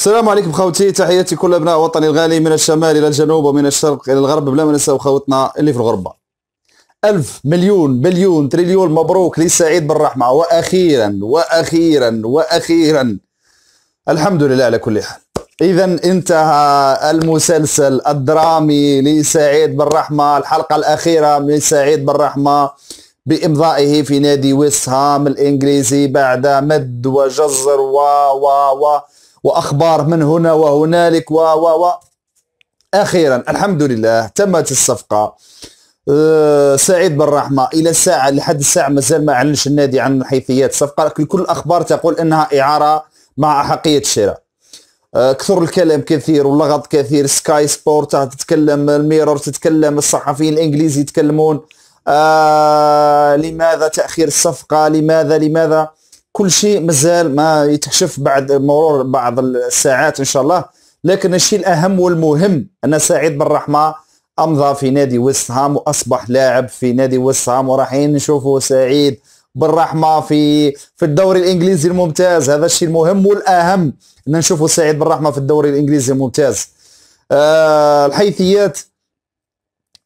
السلام عليكم خوتي تحياتي كل ابناء وطني الغالي من الشمال الى الجنوب ومن الشرق الى الغرب بلا ما ننساو خوتنا اللي في الغربه ألف مليون بليون تريليون مبروك بن بالرحمة وأخيرا وأخيرا وأخيرا الحمد لله على كل حال إذا انتهى المسلسل الدرامي لسعيد بالرحمة الحلقة الأخيرة من سعيد بالرحمة بإمضائه في نادي ويست هام الإنجليزي بعد مد وجزر و و و واخبار من هنا وهنالك و و و اخيرا الحمد لله تمت الصفقه أه، سعيد بن رحمه الى الساعه لحد الساعه مازال ما اعلنش النادي عن حيثيات الصفقه لكن كل الاخبار تقول انها اعاره مع احقيه الشراء أه، كثر الكلام كثير واللغط كثير سكاي سبورت تتكلم الميرور تتكلم الصحفيين الانجليزي يتكلمون آه لماذا تاخير الصفقه لماذا لماذا كل شيء مازال ما يتكشف بعد مرور بعض الساعات ان شاء الله لكن الشيء الاهم والمهم ان سعيد بن رحمه امضى في نادي ويست هام واصبح لاعب في نادي ويست هام ورايحين نشوفوا سعيد بالرحمه في في الدوري الانجليزي الممتاز هذا الشيء المهم والاهم ان نشوفوا سعيد بالرحمه في الدوري الانجليزي الممتاز أه الحيثيات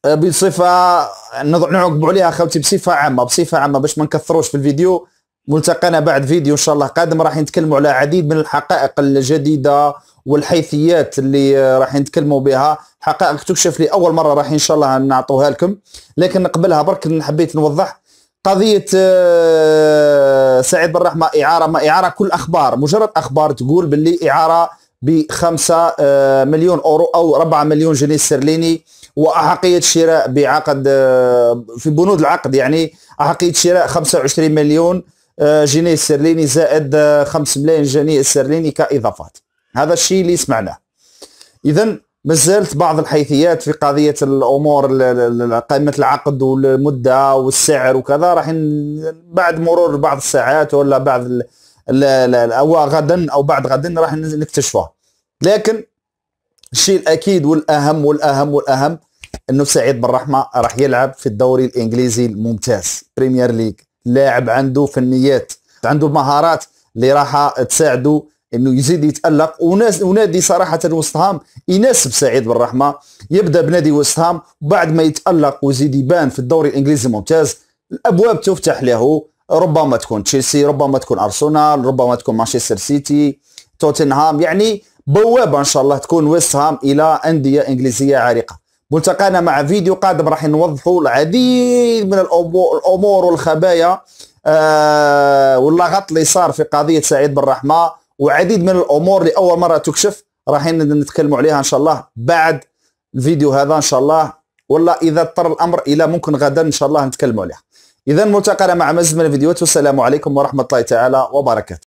آه، بصفه نعقب عليها اخوتي بصفه عامه بصفه عامه باش ما نكثروش في الفيديو ملتقانا بعد فيديو ان شاء الله قادم راح نتكلموا على عديد من الحقائق الجديده والحيثيات اللي راح نتكلموا بها حقائق تكشف لي اول مره راح ان شاء الله نعطوها لكم لكن قبلها برك حبيت نوضح قضيه آه، سعيد بن رحمه اعاره ما اعاره كل اخبار مجرد اخبار تقول باللي اعاره ب 5 آه، مليون اورو او 4 مليون جنيه استرليني واحقيه شراء بعقد آه، في بنود العقد يعني احقيه شراء 25 مليون آه، جنيه استرليني زائد 5 آه، ملايين جنيه استرليني كاضافات هذا الشيء اللي سمعناه اذا مازالت بعض الحيثيات في قضيه الامور قائمه العقد والمده والسعر وكذا راح بعد مرور بعض الساعات ولا بعض او غدا او بعد غدا راح نكتشفها لكن الشيء الاكيد والاهم والاهم والاهم انه سعيد بالرحمه راح يلعب في الدوري الانجليزي الممتاز بريمير ليج لاعب عنده فنيات عنده مهارات اللي راح تساعده انه يزيد يتالق ونادي صراحه وستهام يناسب سعيد بالرحمه يبدا بنادي وستهام بعد ما يتالق ويزيد يبان في الدوري الانجليزي الممتاز الابواب تفتح له ربما تكون تشيلسي ربما تكون ارسنال ربما تكون مانشستر سيتي توتنهام يعني بوابه ان شاء الله تكون ويست هام الى انديه انجليزيه عريقه ملتقانا مع فيديو قادم راح نوضحوا العديد من الامور والخبايا آه واللغط اللي صار في قضيه سعيد بن رحمه وعديد من الامور لاول مره تكشف راح نتكلموا عليها ان شاء الله بعد الفيديو هذا ان شاء الله ولا اذا اضطر الامر الى ممكن غدا ان شاء الله نتكلموا عليها اذا ملتقانا مع مزيد من الفيديوهات والسلام عليكم ورحمه الله تعالى وبركاته